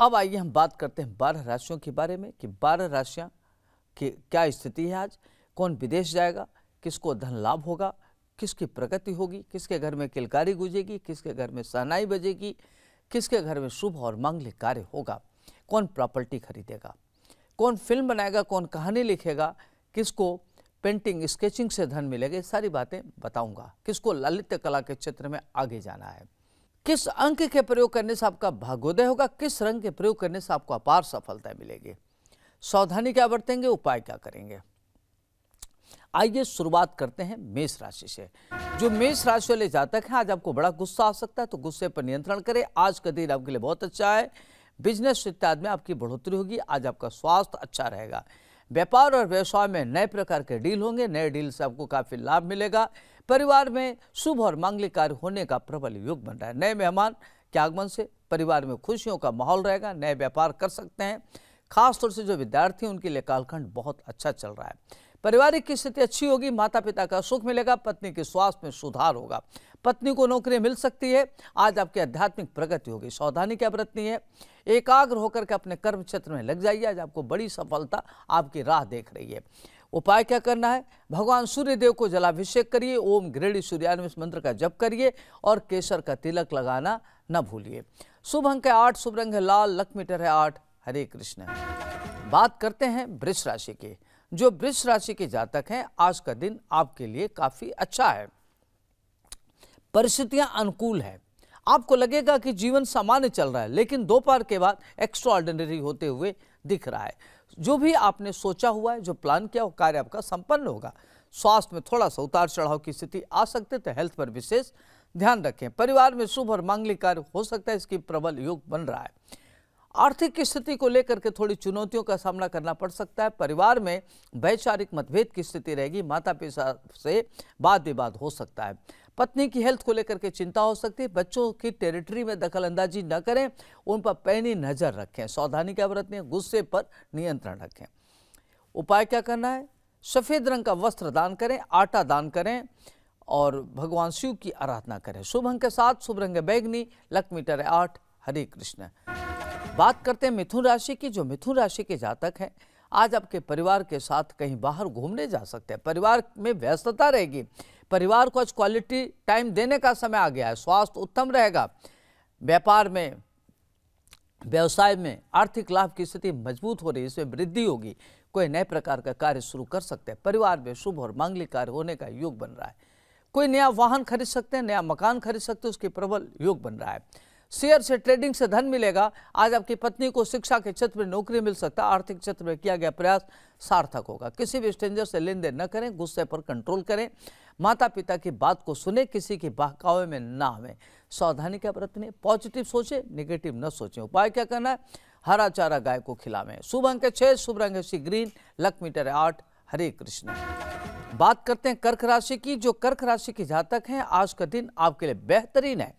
अब आइए हम बात करते हैं बारह राशियों के बारे में कि बारह राशियाँ की क्या स्थिति है आज कौन विदेश जाएगा किसको धन लाभ होगा किसकी प्रगति होगी किसके घर में किलकारी गुजेगी किसके घर में सहनाई बजेगी किसके घर में शुभ और मांगलिक कार्य होगा कौन प्रॉपर्टी खरीदेगा कौन फिल्म बनाएगा कौन कहानी लिखेगा किसको पेंटिंग स्केचिंग से धन मिलेगा सारी बातें बताऊंगा किसको ललित कला के क्षेत्र में आगे जाना है किस अंक के प्रयोग करने से आपका भागोदय होगा किस रंग के प्रयोग करने से आपको अपार सफलता मिलेगी सावधानी क्या बरतेंगे उपाय क्या करेंगे आइए शुरुआत करते हैं मेष राशि से जो मेष राशि वाले जातक हैं आज आपको बड़ा गुस्सा आ सकता है तो गुस्से पर नियंत्रण करें आज का दिन आपके लिए बहुत अच्छा है बिजनेस इत्यादि में आपकी बढ़ोतरी होगी आज आपका स्वास्थ्य अच्छा रहेगा व्यापार और व्यवसाय में नए प्रकार के डील होंगे नए डील से आपको काफ़ी लाभ मिलेगा परिवार में शुभ और मांगलिक कार्य होने का प्रबल योग बन रहा है नए मेहमान के आगमन से परिवार में खुशियों का माहौल रहेगा नए व्यापार कर सकते हैं खासतौर से जो विद्यार्थी उनके लिए कालखंड बहुत अच्छा चल रहा है पारिवारिक की स्थिति अच्छी होगी माता पिता का सुख मिलेगा पत्नी के स्वास्थ्य में सुधार होगा पत्नी को नौकरी मिल सकती है आज आपकी आध्यात्मिक प्रगति होगी सावधानी क्या बरतनी है एकाग्र होकर के अपने कर्म क्षेत्र में लग जाइए आज आपको बड़ी सफलता आपकी राह देख रही है उपाय क्या करना है भगवान सूर्य देव को जलाभिषेक करिए ओम ग्रेडी सूर्यान्विष मंत्र का जप करिए और केसर का तिलक लगाना न भूलिए शुभ अंक है आठ शुभ रंग है लाल लक मीटर है आठ हरे कृष्ण बात करते हैं वृक्ष राशि की जो वृक्ष राशि के जातक हैं आज का दिन आपके लिए काफी अच्छा है परिस्थितियां अनुकूल है आपको लगेगा कि जीवन सामान्य चल रहा है लेकिन दोपहर के बाद एक्स्ट्रा होते हुए दिख रहा है जो भी आपने सोचा हुआ है जो प्लान किया वो कार्य आपका संपन्न होगा स्वास्थ्य में थोड़ा सा उतार चढ़ाव की स्थिति आ सकती है तो हेल्थ पर विशेष ध्यान रखें परिवार में शुभ और मांगलिक कार्य हो सकता है इसकी प्रबल योग बन रहा है आर्थिक स्थिति को लेकर के थोड़ी चुनौतियों का सामना करना पड़ सकता है परिवार में वैचारिक मतभेद की स्थिति रहेगी माता पिता से वाद विवाद हो सकता है पत्नी की हेल्थ को लेकर के चिंता हो सकती है बच्चों की टेरिटरी में दखल अंदाजी न करें उन पर पैनी नज़र रखें सावधानी क्या बरतने गुस्से पर नियंत्रण रखें उपाय क्या करना है सफ़ेद रंग का वस्त्र दान करें आटा दान करें और भगवान शिव की आराधना करें शुभ अंक के साथ शुभ रंग बैगनी लक मीटर आठ हरे कृष्ण बात करते हैं मिथुन राशि की जो मिथुन राशि के जातक हैं आज आपके परिवार के साथ कहीं बाहर घूमने जा सकते हैं परिवार में व्यस्तता रहेगी परिवार को आज क्वालिटी टाइम देने का समय आ गया है स्वास्थ्य उत्तम रहेगा व्यापार में व्यवसाय में आर्थिक लाभ की स्थिति मजबूत हो रही है इसमें वृद्धि होगी कोई नए प्रकार का कार्य शुरू कर सकते हैं परिवार में शुभ और मांगलिक कार्य होने का योग बन रहा है कोई नया वाहन खरीद सकते हैं नया मकान खरीद सकते हैं उसके प्रबल योग बन रहा है शेयर से ट्रेडिंग से धन मिलेगा आज आपकी पत्नी को शिक्षा के क्षेत्र में नौकरी मिल सकता है आर्थिक क्षेत्र में किया गया प्रयास सार्थक होगा किसी भी स्ट्रेंजर से लेन देन न करें गुस्से पर कंट्रोल करें माता पिता की बात को सुने किसी के बहकावे में ना आवे सावधानी का बरतने पॉजिटिव सोचे निगेटिव न सोचें उपाय क्या करना है हरा चारा गाय को खिलावें शुभ अंक छः शुभ रंग सी ग्रीन लक मीटर आठ हरे कृष्ण बात करते हैं कर्क राशि की जो कर्क राशि के जातक हैं आज का दिन आपके लिए बेहतरीन है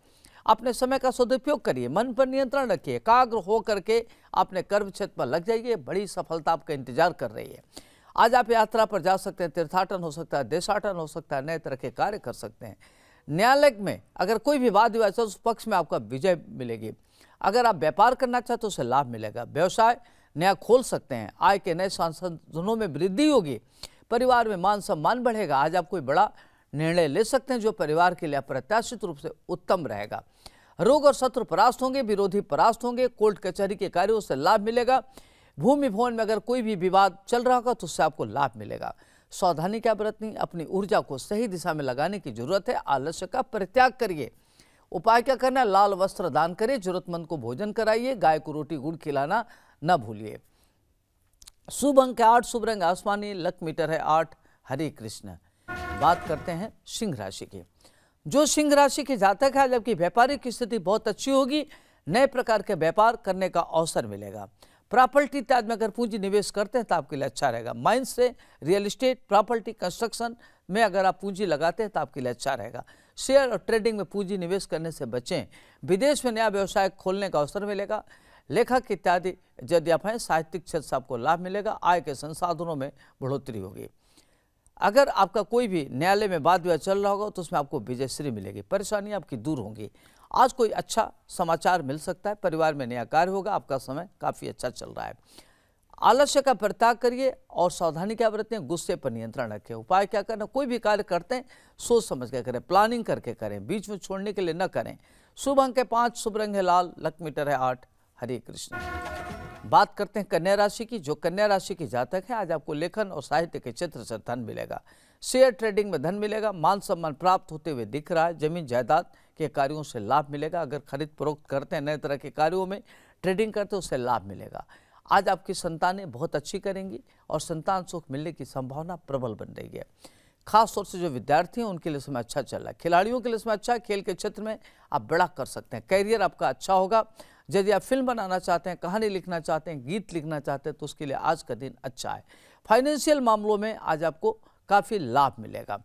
अपने समय का सदुपयोग करिए मन पर नियंत्रण रखिए एकाग्र होकर के अपने कर्म क्षेत्र पर लग जाइए बड़ी सफलता आपका इंतजार कर रही है आज आप यात्रा पर जा सकते हैं तीर्थाटन हो सकता है देशाटन हो सकता है नए तरह के कार्य कर सकते हैं न्यायालय में अगर कोई भी वाद विवाद उस पक्ष में आपका विजय मिलेगी अगर आप व्यापार करना चाहते तो उसे लाभ मिलेगा व्यवसाय नया खोल सकते हैं आय के नए संसाधनों में वृद्धि होगी परिवार में मान सम्मान बढ़ेगा आज आप कोई बड़ा निर्णय ले सकते हैं जो परिवार के लिए अप्रत्याशित रूप से उत्तम रहेगा रोग और शत्रु परास्त होंगे विरोधी परास्त होंगे कोर्ट कचहरी के कार्यों से लाभ मिलेगा भूमि भवन में अगर कोई भी विवाद चल रहा होगा तो उससे आपको लाभ मिलेगा सावधानी क्या बरतनी अपनी ऊर्जा को सही दिशा में लगाने की जरूरत है आलस्य का परित्याग करिए उपाय क्या करना है लाल वस्त्र दान करें जरूरतमंद को भोजन कराइए गाय को रोटी गुड़ खिलाना न भूलिए शुभ अंक है आठ शुभ रंग आसमानी लक मीटर है आठ हरे कृष्ण बात करते हैं सिंह राशि की जो सिंह राशि के जातक है जबकि व्यापारिक स्थिति बहुत अच्छी होगी नए प्रकार के व्यापार करने का अवसर मिलेगा प्रॉपर्टी इत्यादि में अगर पूंजी निवेश करते हैं तो आपके लिए अच्छा रहेगा माइंस से रियल इस्टेट प्रॉपर्टी कंस्ट्रक्शन में अगर आप पूंजी लगाते हैं तो आपके लिए अच्छा रहेगा शेयर और ट्रेडिंग में पूंजी निवेश करने से बचें विदेश में नया व्यवसाय खोलने का अवसर मिलेगा लेखक इत्यादि यदि आप हैं साहित्यिक क्षेत्र से आपको लाभ मिलेगा आय के संसाधनों में बढ़ोतरी होगी अगर आपका कोई भी न्यायालय में वाद विवाद चल रहा होगा तो उसमें आपको विजयश्री मिलेगी परेशानी आपकी दूर होंगी आज कोई अच्छा समाचार मिल सकता है परिवार में नया कार्य होगा आपका समय काफ़ी अच्छा चल रहा है आलस्य का बर्ताव करिए और सावधानी क्या बरतें गुस्से पर नियंत्रण रखें उपाय क्या करना कोई भी कार्य करते हैं सोच समझ के करें प्लानिंग करके करें बीच में छोड़ने के लिए न करें शुभ अंक है पाँच शुभ रंग है लाल लक मीटर है आठ हरे कृष्ण बात करते हैं कन्या राशि की जो कन्या राशि की जातक है आज आपको लेखन और साहित्य के क्षेत्र से धन मिलेगा शेयर ट्रेडिंग में धन मिलेगा मान सम्मान प्राप्त होते हुए दिख रहा है जमीन जायदाद के कार्यों से लाभ मिलेगा अगर खरीद फरोख्त करते हैं नए तरह के कार्यों में ट्रेडिंग करते हैं उससे लाभ मिलेगा आज आपकी संतानें बहुत अच्छी करेंगी और संतान सुख मिलने की संभावना प्रबल बन रही है खास तौर से जो विद्यार्थी हैं उनके लिए समय अच्छा चल रहा है खिलाड़ियों के लिए समय अच्छा है खेल के क्षेत्र में आप बड़ा कर सकते हैं कैरियर आपका अच्छा होगा यदि आप फिल्म बनाना चाहते हैं कहानी लिखना चाहते हैं गीत लिखना चाहते हैं तो उसके लिए आज का दिन अच्छा है फाइनेंशियल मामलों में आज आपको काफ़ी लाभ मिलेगा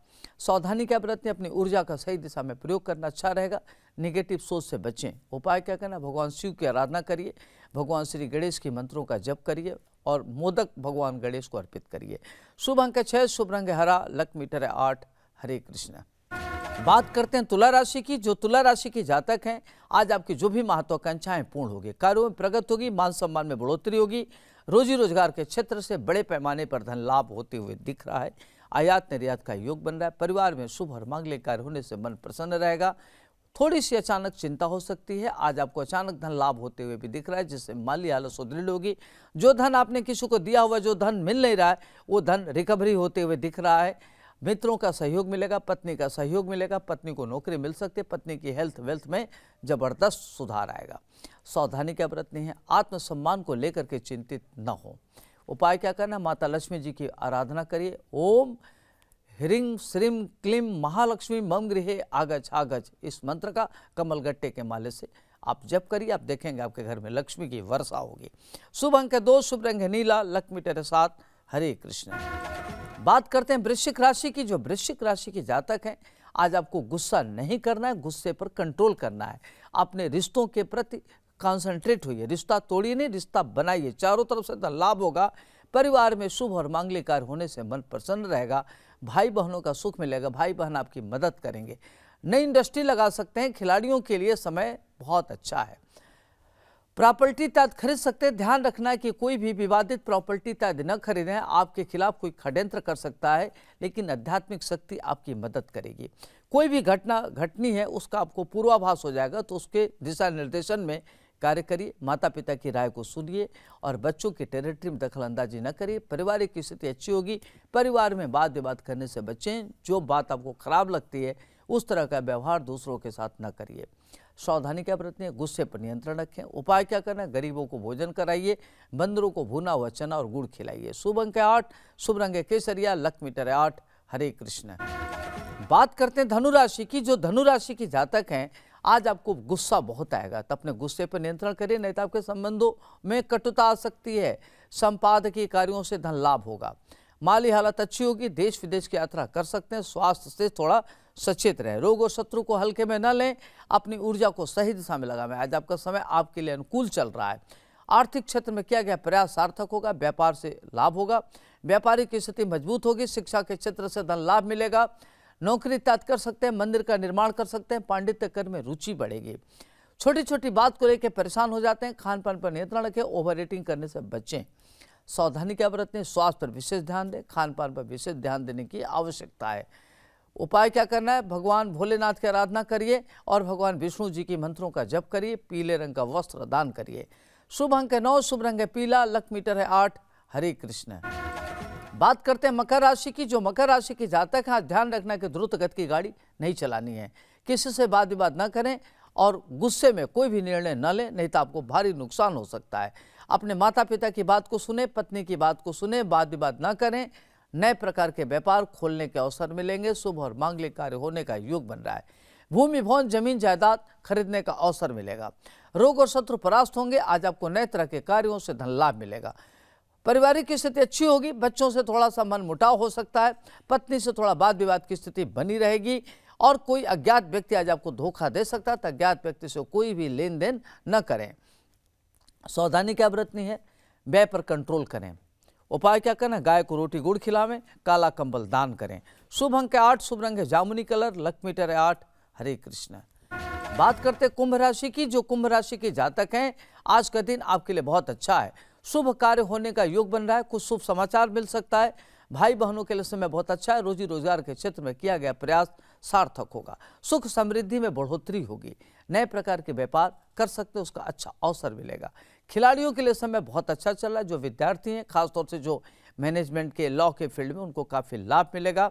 सावधानी क्या बरतें अपनी ऊर्जा का सही दिशा में प्रयोग करना अच्छा रहेगा निगेटिव सोच से बचें उपाय क्या करना भगवान शिव की आराधना करिए भगवान श्री गणेश के मंत्रों का जप करिए और मोदक भगवान गणेश को अर्पित करिए शुभ अंक है छः शुभ रंग हरा लक मीटर है आठ हरे कृष्ण बात करते हैं तुला राशि की जो तुला राशि के जातक हैं आज आपकी जो भी महत्वाकांक्षाएं पूर्ण होगी कार्यों में प्रगति होगी मान सम्मान में बढ़ोतरी होगी रोजी रोजगार के क्षेत्र से बड़े पैमाने पर धन लाभ होते हुए दिख रहा है आयात निर्यात का योग बन रहा है परिवार में शुभ और मांगलिक कार्य होने से मन प्रसन्न रहेगा थोड़ी सी अचानक चिंता हो सकती है आज आपको अचानक धन लाभ होते हुए भी दिख रहा है जिससे माली हालत सुदृढ़ होगी जो धन आपने किसी को दिया हुआ जो धन मिल नहीं रहा है वो धन रिकवरी होते हुए दिख रहा है मित्रों का सहयोग मिलेगा पत्नी का सहयोग मिलेगा पत्नी को नौकरी मिल सकती है पत्नी की हेल्थ वेल्थ में जबरदस्त सुधार आएगा सावधानी क्या बरतनी है आत्मसम्मान को लेकर के चिंतित न हो उपाय क्या करना माता लक्ष्मी जी की आराधना करिए ओम ह्रीम श्रीम क्लीम महालक्ष्मी मम गृह आगज आगज इस मंत्र का कमल गट्टे के माले से आप जब करिए आप देखेंगे आपके घर में लक्ष्मी की वर्षा होगी शुभ अंक है दो शुभ रंग नीला लक्ष्मी तेरे साथ हरे कृष्ण बात करते हैं वृश्चिक राशि की जो वृश्चिक राशि के जातक हैं आज आपको गुस्सा नहीं करना है गुस्से पर कंट्रोल करना है अपने रिश्तों के प्रति कॉन्सेंट्रेट होइए रिश्ता तोड़िए नहीं रिश्ता बनाइए चारों तरफ से लाभ होगा परिवार में शुभ और मांगलिक कार्य होने से मन प्रसन्न रहेगा भाई बहनों का सुख मिलेगा भाई बहन आपकी मदद करेंगे नई इंडस्ट्री लगा सकते हैं खिलाड़ियों के लिए समय बहुत अच्छा है प्रॉपर्टी तैद खरीद सकते हैं ध्यान रखना है कि कोई भी विवादित प्रॉपर्टी तैद न खरीदें आपके खिलाफ कोई षड्यंत्र कर सकता है लेकिन आध्यात्मिक शक्ति आपकी मदद करेगी कोई भी घटना घटनी है उसका आपको पूर्वाभास हो जाएगा तो उसके दिशा निर्देशन में कार्य करिए माता पिता की राय को सुनिए और बच्चों की टेरिटरी में दखल अंदाजी न करिए पारिवारिक स्थिति अच्छी होगी परिवार में बात विवाद करने से बचें जो बात आपको खराब लगती है उस तरह का व्यवहार दूसरों के साथ न करिए सावधानी क्या बरतनी है गुस्से पर नियंत्रण रखें उपाय क्या करना है गरीबों को भोजन कराइए बंदरों को भुना हुआ चना और गुड़ खिलाइए शुभ अंक है आठ शुभ रंग है केसरिया लक्ष्मी है आठ हरे कृष्ण बात करते हैं धनुराशि की जो धनुराशि की जातक हैं आज आपको गुस्सा बहुत आएगा तो अपने गुस्से पर नियंत्रण करिए नहीं तो आपके संबंधों में कटुता आ सकती है संपादकीय कार्यों से धन लाभ होगा माली हालत अच्छी होगी देश विदेश की यात्रा कर सकते हैं स्वास्थ्य से थोड़ा सचेत रहें रोग और शत्रु को हल्के में न लें अपनी ऊर्जा को सही दिशा में लगावें आज आपका समय आपके लिए अनुकूल चल रहा है आर्थिक क्षेत्र में किया गया प्रयास सार्थक होगा व्यापार से लाभ होगा व्यापारिक स्थिति मजबूत होगी शिक्षा के क्षेत्र से धन लाभ मिलेगा नौकरी तैयार कर सकते हैं मंदिर का निर्माण कर सकते हैं पांडित्य कर में रुचि बढ़ेगी छोटी छोटी बात को लेकर परेशान हो जाते हैं खान पान पर नियंत्रण रखें ओवर ईटिंग करने से बचें सावधानी क्या बरतें स्वास्थ्य पर विशेष ध्यान दें खान पान पर विशेष ध्यान देने की आवश्यकता है उपाय क्या करना है भगवान भोलेनाथ की आराधना करिए और भगवान विष्णु जी के मंत्रों का जप करिए पीले रंग का वस्त्र दान करिए शुभ अंक है नौ शुभ रंग है पीला लक मीटर है आठ हरे कृष्ण बात करते हैं मकर राशि की जो मकर राशि की जातक है ध्यान रखना कि द्रुत गति की गाड़ी नहीं चलानी है किसी से बात विवाद ना करें और गुस्से में कोई भी निर्णय न लें नहीं तो आपको भारी नुकसान हो सकता है अपने माता पिता की बात को सुने पत्नी की बात को सुने वाद विवाद ना करें नए प्रकार के व्यापार खोलने के अवसर मिलेंगे शुभ और मांगलिक कार्य होने का योग बन रहा है भूमि भवन जमीन जायदाद खरीदने का अवसर मिलेगा रोग और शत्रु परास्त होंगे आज आपको नए तरह के कार्यों से धन लाभ मिलेगा पारिवारिक स्थिति अच्छी होगी बच्चों से थोड़ा सा मन मुटाव हो सकता है पत्नी से थोड़ा वाद विवाद की स्थिति बनी रहेगी और कोई अज्ञात व्यक्ति आज आपको धोखा दे सकता है तो अज्ञात व्यक्ति से कोई भी लेन देन न करें सावधानी क्या बरतनी है व्यय पर कंट्रोल करें उपाय क्या करें गाय को रोटी गुड़ खिलावें काला कंबल दान करें शुभ अंक आठ शुभ रंग है जामुनी कलर लक मीटर है आठ हरे कृष्ण बात करते कुंभ राशि की जो कुंभ राशि के जातक हैं आज का दिन आपके लिए बहुत अच्छा है शुभ कार्य होने का योग बन रहा है कुछ शुभ समाचार मिल सकता है भाई बहनों के लिए समय बहुत अच्छा है रोजी रोजगार के क्षेत्र में किया गया प्रयास सार्थक होगा सुख समृद्धि में बढ़ोतरी होगी नए प्रकार के व्यापार कर सकते हैं उसका अच्छा अवसर मिलेगा खिलाड़ियों के लिए समय बहुत अच्छा चल रहा है जो विद्यार्थी हैं खासतौर से जो मैनेजमेंट के लॉ के फील्ड में उनको काफ़ी लाभ मिलेगा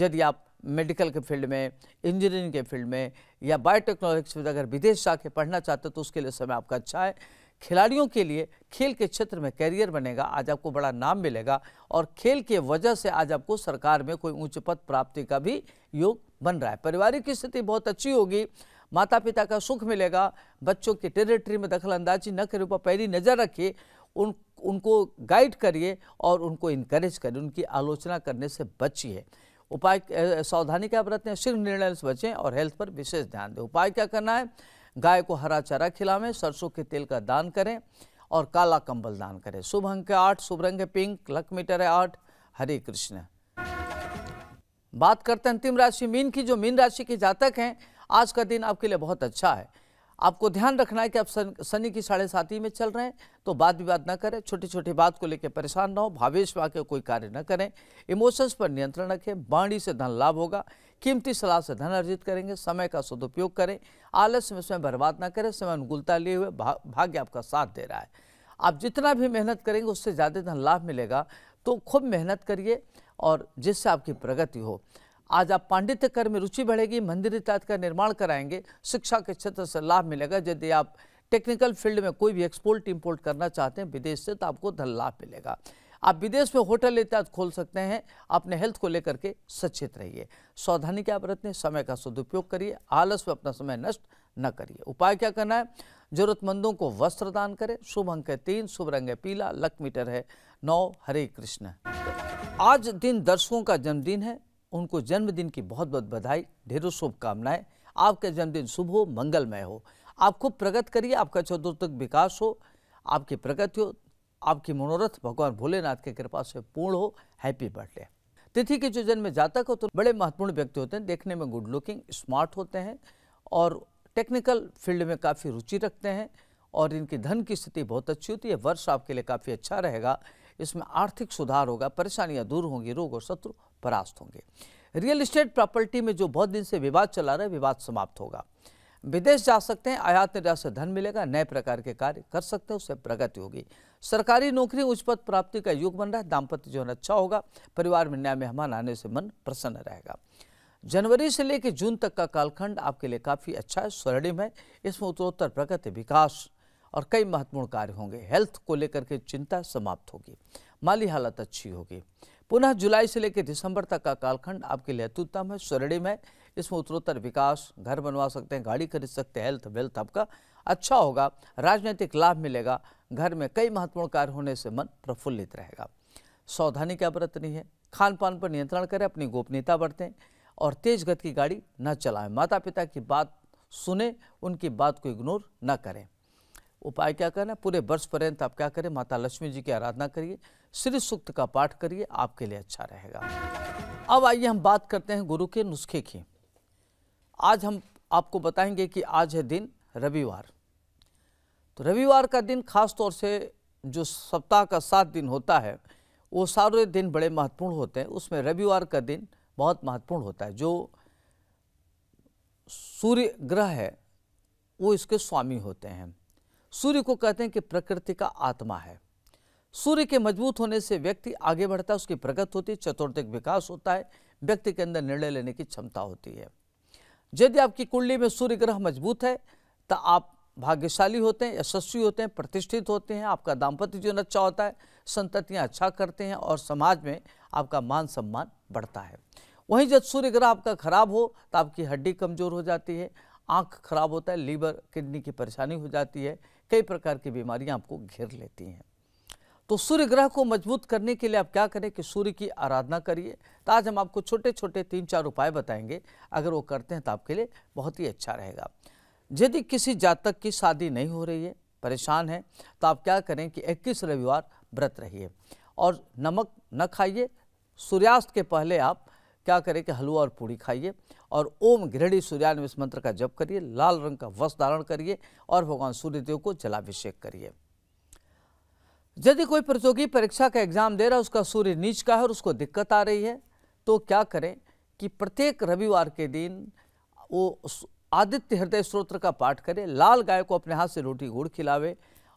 यदि आप मेडिकल के फील्ड में इंजीनियरिंग के फील्ड में या बायोटेक्नोलॉजी अगर विदेश जाके पढ़ना चाहते हो तो उसके लिए समय आपका अच्छा है खिलाड़ियों के लिए खेल के क्षेत्र में कैरियर बनेगा आज आपको बड़ा नाम मिलेगा और खेल के वजह से आज आपको सरकार में कोई ऊंच पद प्राप्ति का भी योग बन रहा है पारिवारिक स्थिति बहुत अच्छी होगी माता पिता का सुख मिलेगा बच्चों की टेरिटरी में दखल अंदाजी न करें ऊपर पहली नज़र रखिए उन उनको गाइड करिए और उनको इनकरेज करिए उनकी आलोचना करने से बचिए उपाय सावधानी क्या बरतें सिर्फ निर्णय से बचें और हेल्थ पर विशेष ध्यान दें उपाय क्या करना है गाय को हरा चारा खिलावें सरसों के तेल का दान करें और काला कंबल दान करें शुभ अंक है आठ शुभ रंग है पिंक लक मीटर है आठ हरे कृष्ण बात करते हैं अंतिम राशि मीन की जो मीन राशि के जातक हैं आज का दिन आपके लिए बहुत अच्छा है आपको ध्यान रखना है कि आप शनि की साढ़े साथी में चल रहे हैं तो बात विवाद ना करें छोटी छोटी बात को लेकर परेशान ना हो भावेश में कोई कार्य ना करें इमोशंस पर नियंत्रण रखें बाणी से धन लाभ होगा कीमती सलाह से धन अर्जित करेंगे समय का सदुपयोग करें आलस में स्वयं बर्बाद ना करें समय अनुकूलता लिए हुए भा, भाग्य आपका साथ दे रहा है आप जितना भी मेहनत करेंगे उससे ज़्यादा धन लाभ मिलेगा तो खूब मेहनत करिए और जिससे आपकी प्रगति हो आज आप पांडित्य कर में रुचि बढ़ेगी मंदिर इत्यादि का निर्माण कराएंगे शिक्षा के क्षेत्र से लाभ मिलेगा यदि आप टेक्निकल फील्ड में कोई भी एक्सपोर्ट इम्पोर्ट करना चाहते हैं विदेश से तो आपको धन लाभ मिलेगा आप विदेश में होटल इत्यादि खोल सकते हैं अपने हेल्थ को लेकर के सचेत रहिए सावधानी क्या बरतने समय का सदुपयोग करिए आलस में अपना समय नष्ट न करिए उपाय क्या करना है जरूरतमंदों को वस्त्र दान करें शुभ अंक है तीन शुभ रंग है पीला लक मीटर है नौ हरे कृष्ण आज दिन दर्शकों का जन्मदिन है उनको जन्मदिन की बहुत बहुत बधाई ढेरों शुभकामनाएं आपका जन्मदिन शुभ हो मंगलमय हो आप खूब प्रगति करिए आपका चतुर्थक विकास हो आपकी प्रगति हो आपकी मनोरथ भगवान भोलेनाथ की कृपा से पूर्ण हो हैप्पी बर्थडे तिथि के जो जन्म जातक हो तो बड़े महत्वपूर्ण व्यक्ति होते हैं देखने में गुड लुकिंग स्मार्ट होते हैं और टेक्निकल फील्ड में काफ़ी रुचि रखते हैं और इनकी धन की स्थिति बहुत अच्छी होती है वर्ष आपके लिए काफ़ी अच्छा रहेगा इसमें आर्थिक सुधार होगा परेशानियां दूर होंगी रोग और शत्रु परास्त होंगे रियल इस्टेट प्रॉपर्टी में जो बहुत दिन से विवाद चला रहा है विवाद समाप्त होगा विदेश जा सकते हैं आयात निर्यात से धन मिलेगा नए प्रकार के कार्य कर सकते हैं उससे प्रगति होगी सरकारी नौकरी उच्च पद प्राप्ति का युग बन रहा है दाम्पत्य जीवन अच्छा होगा परिवार में नया मेहमान आने से मन प्रसन्न रहेगा जनवरी से लेकर जून तक का कालखंड आपके लिए काफ़ी अच्छा है स्वर्णिम है इसमें उत्तरोत्तर प्रगति विकास और कई महत्वपूर्ण कार्य होंगे हेल्थ को लेकर के चिंता समाप्त होगी माली हालत अच्छी होगी पुनः जुलाई से लेकर दिसंबर तक का कालखंड आपके लिए अत्युत्तम है स्वर्णिम है इसमें उत्तरोत्तर विकास घर बनवा सकते हैं गाड़ी खरीद सकते हैं हेल्थ वेल्थ आपका अच्छा होगा राजनीतिक लाभ मिलेगा घर में कई महत्वपूर्ण कार्य होने से मन प्रफुल्लित रहेगा सावधानी क्या बरतनी है खान पान पर नियंत्रण करें अपनी गोपनीयता बरतें और तेज गति की गाड़ी न चलाएं माता पिता की बात सुने उनकी बात को इग्नोर न करें उपाय क्या करना पूरे वर्ष पर्यंत आप क्या करें माता लक्ष्मी जी की आराधना करिए श्री सूक्त का पाठ करिए आपके लिए अच्छा रहेगा अब आइए हम बात करते हैं गुरु के नुस्खे की आज हम आपको बताएंगे कि आज है दिन रविवार तो रविवार का दिन खास तौर से जो सप्ताह का सात दिन होता है वो सारे दिन बड़े महत्वपूर्ण होते हैं उसमें रविवार का दिन बहुत महत्वपूर्ण होता है जो सूर्य ग्रह है वो इसके स्वामी होते हैं सूर्य को कहते हैं कि प्रकृति का आत्मा है सूर्य के मजबूत होने से व्यक्ति आगे बढ़ता है उसकी प्रगति होती है चतुर्थिक विकास होता है व्यक्ति के अंदर निर्णय लेने की क्षमता होती है यदि आपकी कुंडली में सूर्य ग्रह मजबूत है तो आप भाग्यशाली होते हैं यशस्वी होते हैं प्रतिष्ठित होते हैं आपका दाम्पत्य जीवन अच्छा होता है संततियाँ अच्छा करते हैं और समाज में आपका मान सम्मान बढ़ता है वहीं जब सूर्य ग्रह आपका खराब हो तो आपकी हड्डी कमज़ोर हो जाती है आँख खराब होता है लीवर किडनी की परेशानी हो जाती है कई प्रकार की बीमारियाँ आपको घेर लेती हैं तो सूर्य ग्रह को मजबूत करने के लिए आप क्या करें कि सूर्य की आराधना करिए तो आज हम आपको छोटे छोटे तीन चार उपाय बताएंगे अगर वो करते हैं तो आपके लिए बहुत ही अच्छा रहेगा यदि किसी जातक की शादी नहीं हो रही है परेशान है तो आप क्या करें कि 21 रविवार व्रत रहिए और नमक न खाइए सूर्यास्त के पहले आप क्या करें कि हलवा और पूड़ी खाइए और ओम गृहणी सूर्यान्वेश मंत्र का जप करिए लाल रंग का वस्त्र धारण करिए और भगवान सूर्यदेव को जलाभिषेक करिए यदि कोई प्रतियोगी परीक्षा का एग्जाम दे रहा है उसका सूर्य नीच का है और उसको दिक्कत आ रही है तो क्या करें कि प्रत्येक रविवार के दिन वो आदित्य हृदय स्त्रोत्र का पाठ करे लाल गाय को अपने हाथ से रोटी गुड़ खिलावे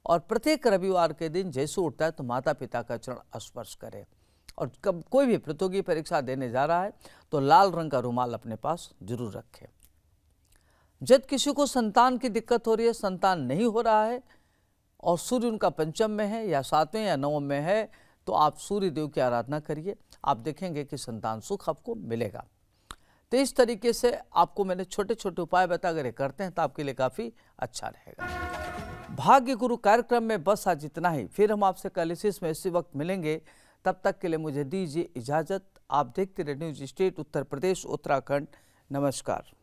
और प्रत्येक रविवार के दिन जैसे उठता है तो माता पिता का चरण स्पर्श करे और कब कोई भी प्रतियोगी परीक्षा देने जा रहा है तो लाल रंग का रुमाल अपने पास जरूर रखें जब किसी को संतान की दिक्कत हो रही है संतान नहीं हो रहा है और सूर्य उनका पंचम में है या सातवें या नवम में है तो आप सूर्य देव की आराधना करिए आप देखेंगे कि संतान सुख आपको मिलेगा तो इस तरीके से आपको मैंने छोटे छोटे उपाय बता अगर ये करते हैं तो आपके लिए काफ़ी अच्छा रहेगा भाग्य गुरु कार्यक्रम में बस आज इतना ही फिर हम आपसे कल इसी में इसी वक्त मिलेंगे तब तक के लिए मुझे दीजिए इजाज़त आप देखते रहे न्यूज स्टेट उत्तर प्रदेश उत्तराखंड नमस्कार